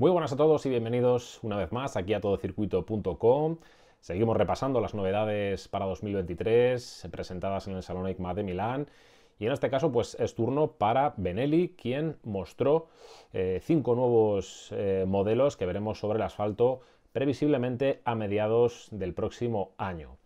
Muy buenas a todos y bienvenidos una vez más aquí a todocircuito.com. Seguimos repasando las novedades para 2023 presentadas en el Salón EICMA de Milán. Y en este caso, pues es turno para Benelli, quien mostró eh, cinco nuevos eh, modelos que veremos sobre el asfalto previsiblemente a mediados del próximo año.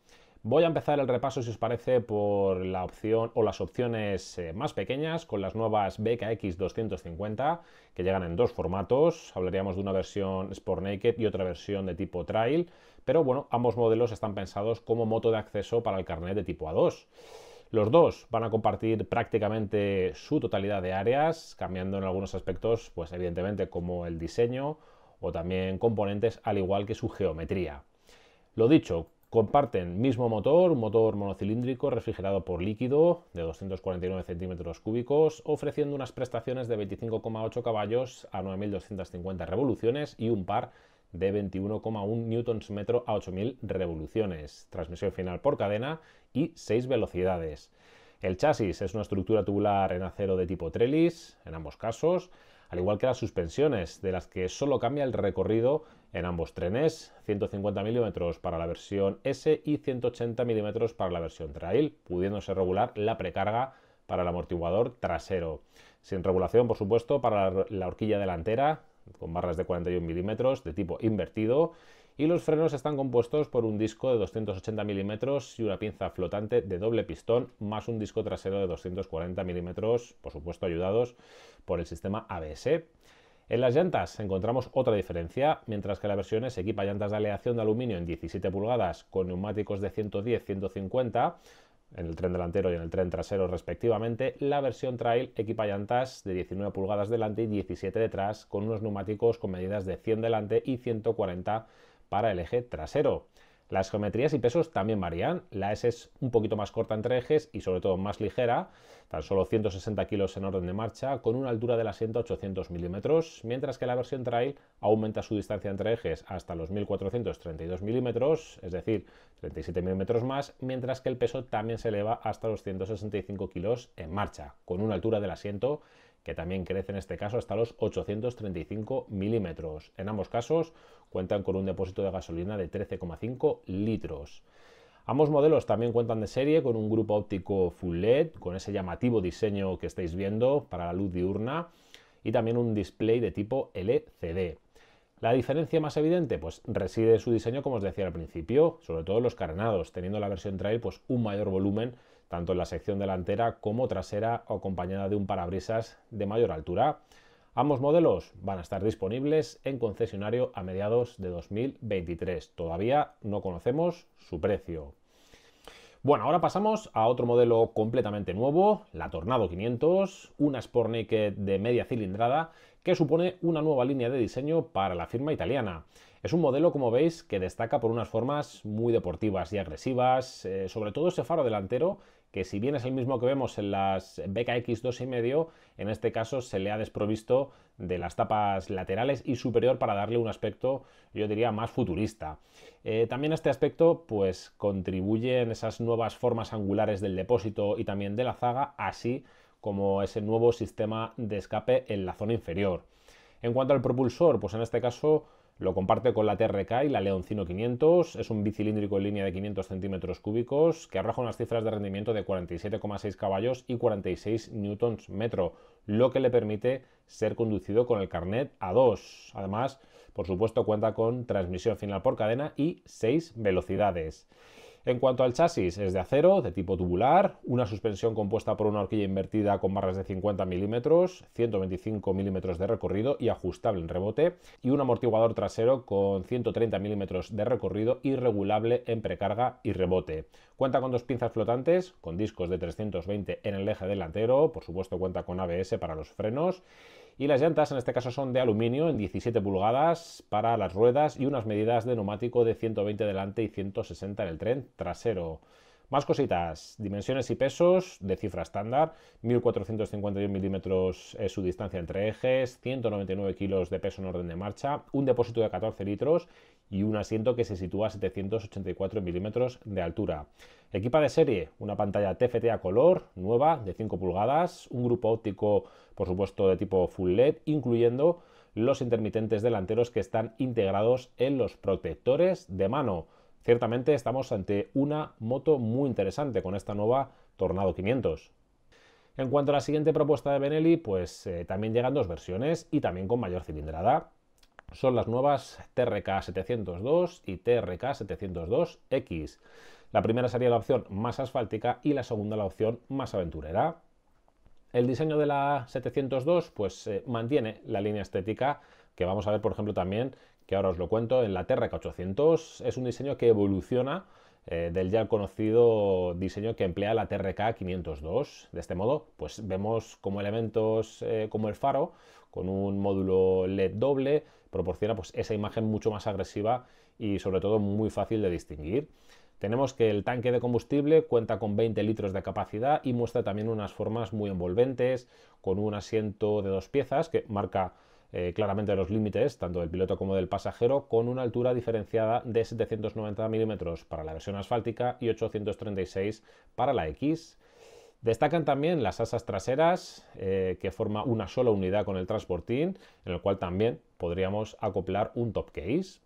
Voy a empezar el repaso, si os parece, por la opción o las opciones eh, más pequeñas con las nuevas BKX 250 que llegan en dos formatos. Hablaríamos de una versión Sport Naked y otra versión de tipo Trail, pero bueno, ambos modelos están pensados como moto de acceso para el carnet de tipo A2. Los dos van a compartir prácticamente su totalidad de áreas, cambiando en algunos aspectos, pues evidentemente como el diseño o también componentes, al igual que su geometría. Lo dicho, Comparten mismo motor, un motor monocilíndrico refrigerado por líquido de 249 centímetros cúbicos, ofreciendo unas prestaciones de 25,8 caballos a 9.250 revoluciones y un par de 21,1 newtons metro a 8.000 revoluciones, transmisión final por cadena y 6 velocidades. El chasis es una estructura tubular en acero de tipo trellis, en ambos casos, al igual que las suspensiones, de las que solo cambia el recorrido en ambos trenes, 150 mm para la versión S y 180 mm para la versión trail, pudiéndose regular la precarga para el amortiguador trasero. Sin regulación, por supuesto, para la horquilla delantera, con barras de 41 mm de tipo invertido y los frenos están compuestos por un disco de 280 mm y una pinza flotante de doble pistón más un disco trasero de 240 mm, por supuesto ayudados por el sistema ABS. En las llantas encontramos otra diferencia, mientras que la versión S equipa llantas de aleación de aluminio en 17 pulgadas con neumáticos de 110-150, en el tren delantero y en el tren trasero respectivamente, la versión Trail equipa llantas de 19 pulgadas delante y 17 detrás, con unos neumáticos con medidas de 100 delante y 140 para el eje trasero. Las geometrías y pesos también varían. La S es un poquito más corta entre ejes y sobre todo más ligera, tan solo 160 kilos en orden de marcha, con una altura del asiento 800 milímetros, mientras que la versión Trail aumenta su distancia entre ejes hasta los 1432 milímetros, es decir, 37 milímetros más, mientras que el peso también se eleva hasta los 165 kilos en marcha, con una altura del asiento que también crece en este caso hasta los 835 milímetros. En ambos casos cuentan con un depósito de gasolina de 13,5 litros. Ambos modelos también cuentan de serie con un grupo óptico full LED, con ese llamativo diseño que estáis viendo para la luz diurna y también un display de tipo LCD. La diferencia más evidente pues, reside en su diseño, como os decía al principio, sobre todo en los carenados, teniendo la versión trail pues, un mayor volumen tanto en la sección delantera como trasera acompañada de un parabrisas de mayor altura. Ambos modelos van a estar disponibles en concesionario a mediados de 2023. Todavía no conocemos su precio. Bueno, ahora pasamos a otro modelo completamente nuevo, la Tornado 500, una Sport Naked de media cilindrada que supone una nueva línea de diseño para la firma italiana. Es un modelo, como veis, que destaca por unas formas muy deportivas y agresivas, eh, sobre todo ese faro delantero que si bien es el mismo que vemos en las BKX medio en este caso se le ha desprovisto de las tapas laterales y superior para darle un aspecto, yo diría, más futurista. Eh, también este aspecto, pues, contribuye en esas nuevas formas angulares del depósito y también de la zaga, así como ese nuevo sistema de escape en la zona inferior. En cuanto al propulsor, pues en este caso lo comparte con la TRK y la Leoncino 500. Es un bicilíndrico en línea de 500 centímetros cúbicos que arroja unas cifras de rendimiento de 47,6 caballos y 46 newtons metro, lo que le permite ser conducido con el carnet A2. Además, por supuesto, cuenta con transmisión final por cadena y 6 velocidades. En cuanto al chasis, es de acero, de tipo tubular, una suspensión compuesta por una horquilla invertida con barras de 50 milímetros, 125 milímetros de recorrido y ajustable en rebote, y un amortiguador trasero con 130 milímetros de recorrido y regulable en precarga y rebote. Cuenta con dos pinzas flotantes, con discos de 320 en el eje delantero, por supuesto cuenta con ABS para los frenos, y las llantas en este caso son de aluminio en 17 pulgadas para las ruedas y unas medidas de neumático de 120 delante y 160 en el tren trasero. Más cositas, dimensiones y pesos de cifra estándar, 1.451 milímetros es su distancia entre ejes, 199 kilos de peso en orden de marcha, un depósito de 14 litros y un asiento que se sitúa a 784 milímetros de altura. Equipa de serie una pantalla TFT a color nueva de 5 pulgadas, un grupo óptico por supuesto de tipo full LED, incluyendo los intermitentes delanteros que están integrados en los protectores de mano. Ciertamente estamos ante una moto muy interesante con esta nueva Tornado 500. En cuanto a la siguiente propuesta de Benelli, pues eh, también llegan dos versiones y también con mayor cilindrada son las nuevas TRK702 y TRK702X. La primera sería la opción más asfáltica y la segunda la opción más aventurera. El diseño de la 702 pues eh, mantiene la línea estética que vamos a ver por ejemplo también, que ahora os lo cuento, en la TRK 800 es un diseño que evoluciona eh, del ya conocido diseño que emplea la TRK 502. De este modo pues vemos como elementos eh, como el faro con un módulo LED doble, proporciona pues, esa imagen mucho más agresiva y sobre todo muy fácil de distinguir. Tenemos que el tanque de combustible cuenta con 20 litros de capacidad y muestra también unas formas muy envolventes, con un asiento de dos piezas que marca eh, claramente los límites, tanto del piloto como del pasajero, con una altura diferenciada de 790 milímetros para la versión asfáltica y 836 para la X. Destacan también las asas traseras, eh, que forma una sola unidad con el transportín, en el cual también podríamos acoplar un top case.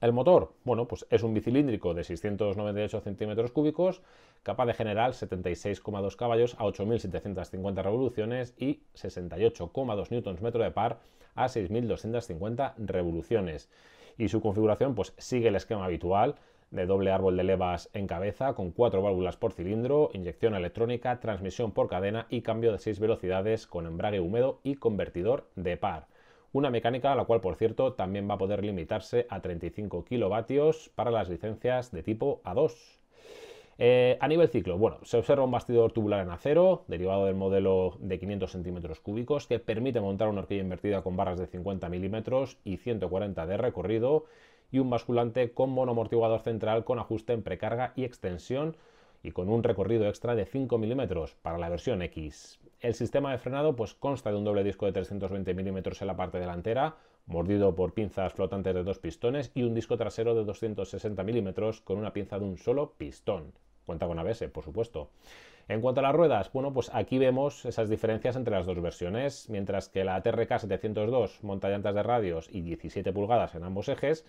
El motor, bueno, pues es un bicilíndrico de 698 centímetros cúbicos, capaz de generar 76,2 caballos a 8.750 revoluciones y 68,2 Nm de par a 6.250 revoluciones. Y su configuración, pues sigue el esquema habitual de doble árbol de levas en cabeza, con cuatro válvulas por cilindro, inyección electrónica, transmisión por cadena y cambio de seis velocidades con embrague húmedo y convertidor de par. Una mecánica a la cual, por cierto, también va a poder limitarse a 35 kilovatios para las licencias de tipo A2. Eh, a nivel ciclo, bueno, se observa un bastidor tubular en acero, derivado del modelo de 500 centímetros cúbicos, que permite montar una horquilla invertida con barras de 50 milímetros y 140 de recorrido, y un basculante con monomortiguador central con ajuste en precarga y extensión y con un recorrido extra de 5 milímetros para la versión X. El sistema de frenado pues, consta de un doble disco de 320 milímetros en la parte delantera, mordido por pinzas flotantes de dos pistones y un disco trasero de 260 milímetros con una pinza de un solo pistón. Cuenta con ABS, por supuesto. En cuanto a las ruedas, bueno, pues aquí vemos esas diferencias entre las dos versiones. Mientras que la TRK 702 monta llantas de radios y 17 pulgadas en ambos ejes,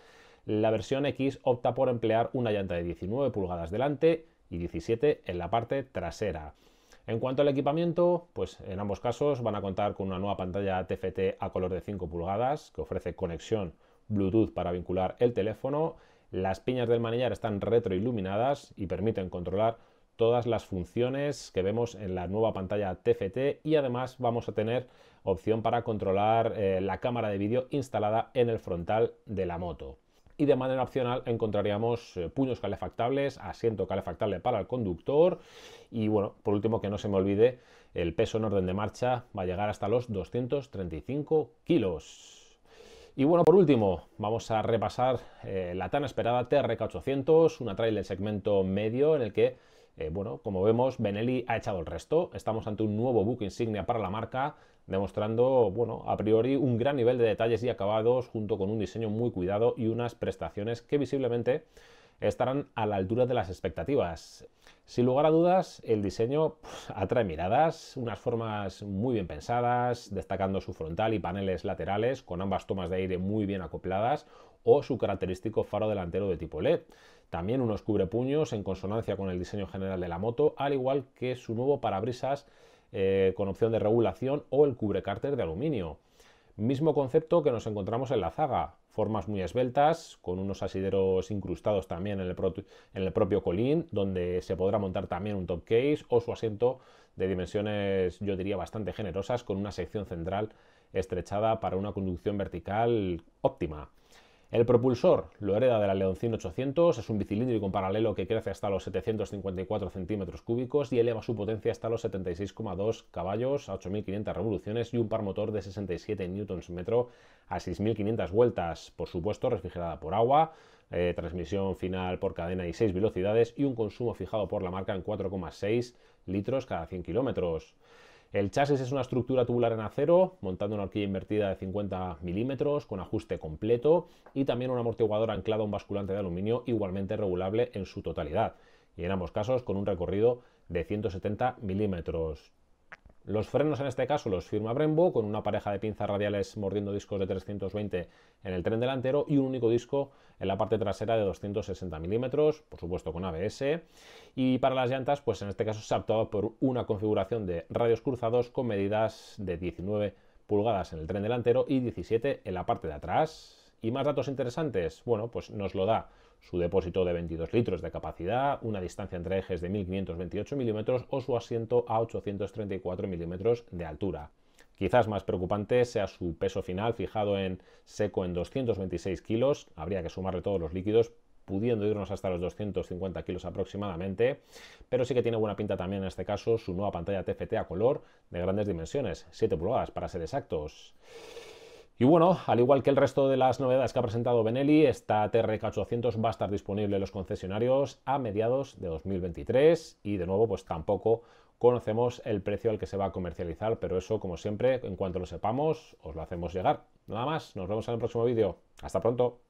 la versión X opta por emplear una llanta de 19 pulgadas delante y 17 en la parte trasera. En cuanto al equipamiento, pues en ambos casos van a contar con una nueva pantalla TFT a color de 5 pulgadas que ofrece conexión Bluetooth para vincular el teléfono. Las piñas del manillar están retroiluminadas y permiten controlar todas las funciones que vemos en la nueva pantalla TFT y además vamos a tener opción para controlar eh, la cámara de vídeo instalada en el frontal de la moto y de manera opcional encontraríamos eh, puños calefactables, asiento calefactable para el conductor y bueno, por último que no se me olvide, el peso en orden de marcha va a llegar hasta los 235 kilos. Y bueno, por último, vamos a repasar eh, la tan esperada TRK800, una trail del segmento medio en el que eh, bueno, como vemos, Benelli ha echado el resto. Estamos ante un nuevo buque insignia para la marca, demostrando, bueno, a priori un gran nivel de detalles y acabados, junto con un diseño muy cuidado y unas prestaciones que visiblemente estarán a la altura de las expectativas. Sin lugar a dudas, el diseño atrae miradas, unas formas muy bien pensadas, destacando su frontal y paneles laterales con ambas tomas de aire muy bien acopladas o su característico faro delantero de tipo LED. También unos cubrepuños en consonancia con el diseño general de la moto, al igual que su nuevo parabrisas eh, con opción de regulación o el cubrecárter de aluminio. Mismo concepto que nos encontramos en la zaga, formas muy esbeltas, con unos asideros incrustados también en el, en el propio colín, donde se podrá montar también un top case o su asiento de dimensiones, yo diría, bastante generosas, con una sección central estrechada para una conducción vertical óptima. El propulsor lo hereda de la Leoncin 800, es un bicilíndrico en paralelo que crece hasta los 754 centímetros cúbicos y eleva su potencia hasta los 76,2 caballos a 8.500 revoluciones y un par motor de 67 Nm a 6.500 vueltas, por supuesto refrigerada por agua, eh, transmisión final por cadena y 6 velocidades y un consumo fijado por la marca en 4,6 litros cada 100 kilómetros. El chasis es una estructura tubular en acero, montando una horquilla invertida de 50 milímetros con ajuste completo y también un amortiguador anclado a un basculante de aluminio igualmente regulable en su totalidad y en ambos casos con un recorrido de 170 milímetros. Los frenos en este caso los firma Brembo con una pareja de pinzas radiales mordiendo discos de 320 en el tren delantero y un único disco en la parte trasera de 260 milímetros, por supuesto con ABS. Y para las llantas, pues en este caso se ha optado por una configuración de radios cruzados con medidas de 19 pulgadas en el tren delantero y 17 en la parte de atrás. ¿Y más datos interesantes? Bueno, pues nos lo da su depósito de 22 litros de capacidad, una distancia entre ejes de 1528 milímetros o su asiento a 834 milímetros de altura. Quizás más preocupante sea su peso final fijado en seco en 226 kilos, habría que sumarle todos los líquidos, pudiendo irnos hasta los 250 kilos aproximadamente, pero sí que tiene buena pinta también en este caso su nueva pantalla TFT a color de grandes dimensiones, 7 pulgadas para ser exactos. Y bueno, al igual que el resto de las novedades que ha presentado Benelli, esta TRK800 va a estar disponible en los concesionarios a mediados de 2023 y de nuevo pues tampoco conocemos el precio al que se va a comercializar, pero eso como siempre, en cuanto lo sepamos, os lo hacemos llegar. Nada más, nos vemos en el próximo vídeo. Hasta pronto.